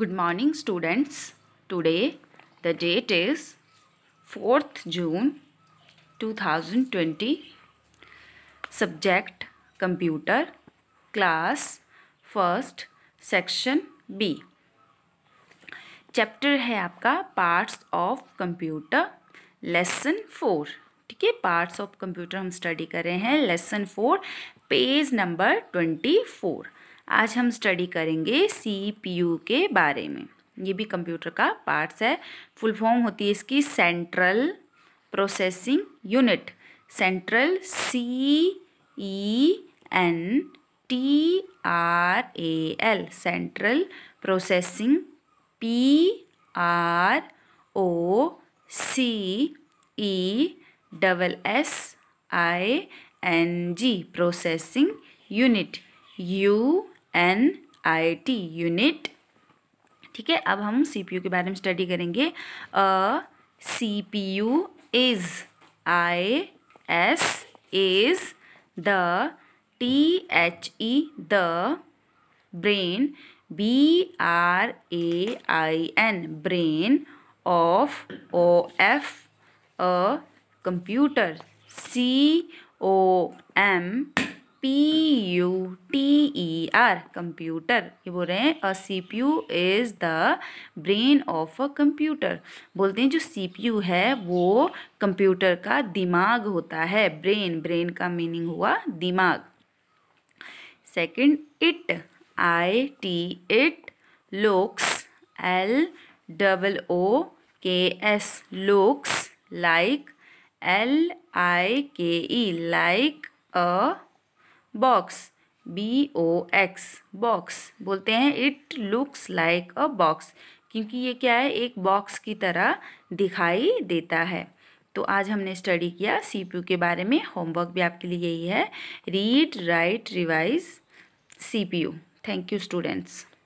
Good morning students. Today the date is 4th June 2020. Subject Computer Class 1st Section B. Chapter है आपका parts of computer lesson four ठीक है parts of computer हम study कर रहे हैं lesson four page number twenty four आज हम स्टडी करेंगे यू के बारे में ये भी कंप्यूटर का पार्ट्स है फुल फॉर्म होती है इसकी central processing unit central C E N T R A L central processing P R O C E double S I N G processing unit U N I T unit ठीक है अब हम you के बारे में study करेंगे uh C P U is I S is the T H E the brain B R A I N brain of O F a computer C O M P U T E R computer ये बोल रहे हैं uh C P U is the brain of a computer बोलते हैं जो सी P you है वो computer का दिमाग होता है ब्रेन ब्रेन का मीनिंग हुआ दिमाग second it I T it looks L double O K S looks like L I K E like a box B O X box बोलते हैं it looks like a box क्योंकि ये क्या है एक बॉक्स की तरह दिखाई देता है तो आज हमने स्टडी किया सी के बारे में होमवर्क भी आपके लिए यही है read write revise see thank you students